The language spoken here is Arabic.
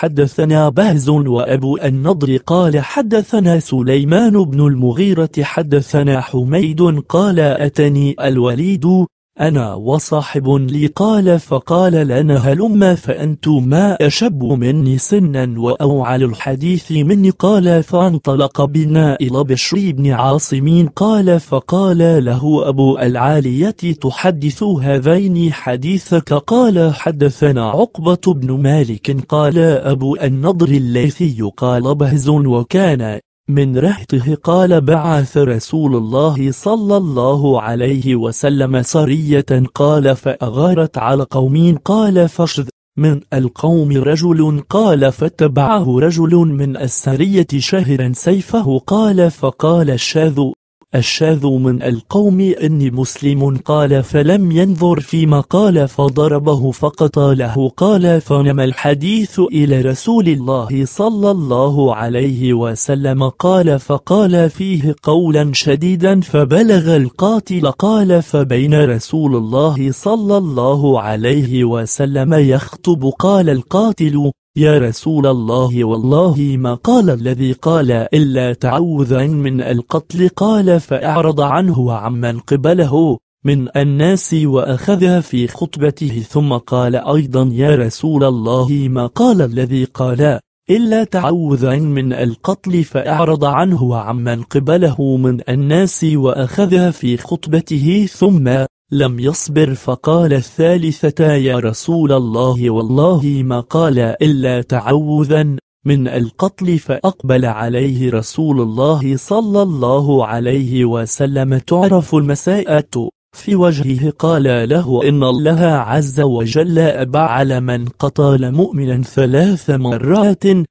حدثنا بهز وأبو النضر قال حدثنا سليمان بن المغيرة حدثنا حميد قال أتني الوليد أنا وصاحب لي قال فقال لنا هلما فأنتما أشب مني سنا وأوعى الحديث مني قال فانطلق بنا إلى بشر بن عاصم قال فقال له أبو العالية تحدث هذين حديثك قال حدثنا عقبة بن مالك قال أبو النضر الليثي قال بهز وكان من رحته قال بعث رسول الله صلى الله عليه وسلم سرية قال فأغارت على قوم قال فشذ من القوم رجل قال فتبعه رجل من السرية شهرا سيفه قال فقال الشاذ الشاذ من القوم إني مسلم قال فلم ينظر فيما قال فضربه فقتله قال فنم الحديث إلى رسول الله صلى الله عليه وسلم قال فقال فيه قولا شديدا فبلغ القاتل قال فبين رسول الله صلى الله عليه وسلم يخطب قال القاتل يا رسول الله والله ما قال الذي قال إلا تعوذا من القتل قال فأعرض عنه وعمن قبله من الناس وأخذها في خطبته ثم قال أيضا يا رسول الله ما قال الذي قال إلا تعوذا من القتل فأعرض عنه وعمن قبله من الناس وأخذها في خطبته ثم لم يصبر فقال الثالثة يا رسول الله والله ما قال إلا تعوذا من القتل فأقبل عليه رسول الله صلى الله عليه وسلم تعرف المساءة في وجهه قال له إن الله عز وجل أبعل من قتل مؤمنا ثلاث مرات